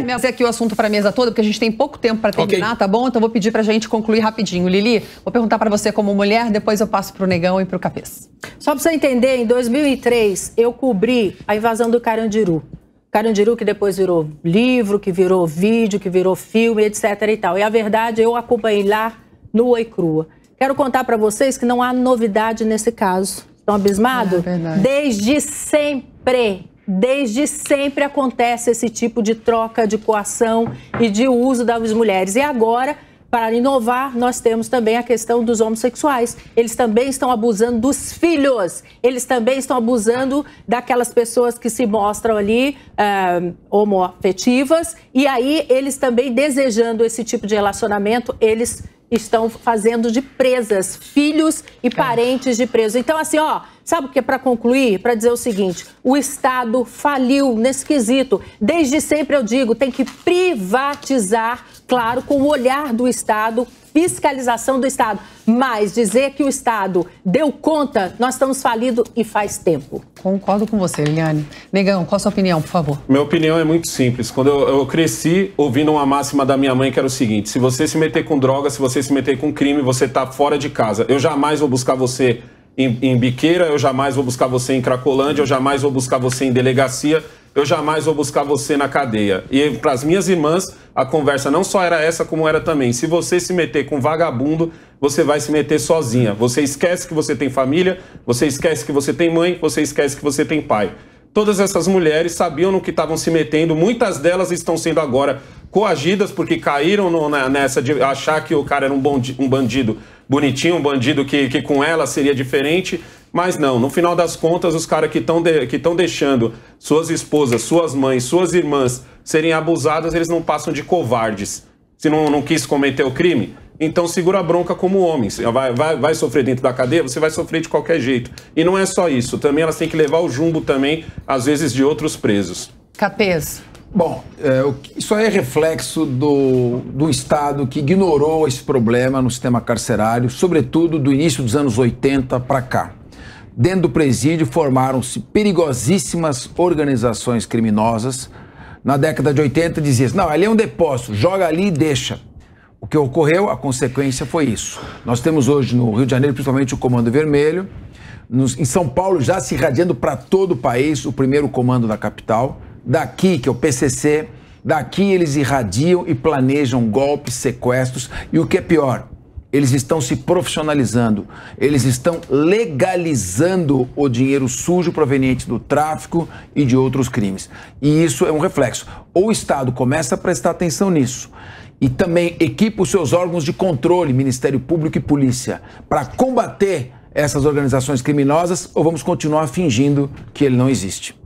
Guilherme, trazer aqui o assunto para a mesa toda, porque a gente tem pouco tempo para terminar, okay. tá bom? Então vou pedir para a gente concluir rapidinho. Lili, vou perguntar para você como mulher, depois eu passo para o Negão e para o Capês. Só para você entender, em 2003 eu cobri a invasão do Carandiru. Carandiru que depois virou livro, que virou vídeo, que virou filme, etc e tal. E a verdade, eu acompanhei lá nua e crua. Quero contar para vocês que não há novidade nesse caso. Estão abismados? É Desde sempre Desde sempre acontece esse tipo de troca, de coação e de uso das mulheres. E agora, para inovar, nós temos também a questão dos homossexuais. Eles também estão abusando dos filhos, eles também estão abusando daquelas pessoas que se mostram ali uh, homoafetivas. E aí, eles também desejando esse tipo de relacionamento, eles estão fazendo de presas filhos e é. parentes de presos. Então, assim, ó Sabe o que é para concluir? Para dizer o seguinte: o Estado faliu nesse quesito. Desde sempre eu digo, tem que privatizar, claro, com o olhar do Estado fiscalização do Estado. Mas dizer que o Estado deu conta, nós estamos falidos e faz tempo. Concordo com você, Eliane. Negão, qual a sua opinião, por favor? Minha opinião é muito simples. Quando eu, eu, cresci ouvindo uma máxima da minha mãe que era o seguinte: se você se meter com droga, se você se meter com crime, você está fora de casa. Eu jamais vou buscar você em, em biqueira, eu jamais vou buscar você em Cracolândia, eu jamais vou buscar você em delegacia, eu jamais vou buscar você na cadeia. E para as minhas irmãs, a conversa não só era essa, como era também. Se você se meter com vagabundo, você vai se meter sozinha. Você esquece que você tem família, você esquece que você tem mãe, você esquece que você tem pai. Todas essas mulheres sabiam no que estavam se metendo, muitas delas estão sendo agora coagidas porque caíram no, nessa de achar que o cara era um, um bandido bonitinho, um bandido que, que com ela seria diferente. Mas não, no final das contas, os caras que estão de, deixando suas esposas, suas mães, suas irmãs serem abusadas, eles não passam de covardes. Se não, não quis cometer o crime, então segura a bronca como homem. Vai, vai, vai sofrer dentro da cadeia, você vai sofrer de qualquer jeito. E não é só isso, também elas têm que levar o jumbo também, às vezes, de outros presos. Capês. Bom, é, isso aí é reflexo do, do Estado que ignorou esse problema no sistema carcerário, sobretudo do início dos anos 80 para cá. Dentro do presídio formaram-se perigosíssimas organizações criminosas. Na década de 80 dizia-se, não, ali é um depósito, joga ali e deixa. O que ocorreu, a consequência foi isso. Nós temos hoje no Rio de Janeiro, principalmente o Comando Vermelho, nos, em São Paulo já se irradiando para todo o país, o primeiro comando da capital, daqui, que é o PCC, daqui eles irradiam e planejam golpes, sequestros e o que é pior, eles estão se profissionalizando, eles estão legalizando o dinheiro sujo proveniente do tráfico e de outros crimes. E isso é um reflexo. Ou o Estado começa a prestar atenção nisso e também equipa os seus órgãos de controle, Ministério Público e Polícia, para combater essas organizações criminosas, ou vamos continuar fingindo que ele não existe.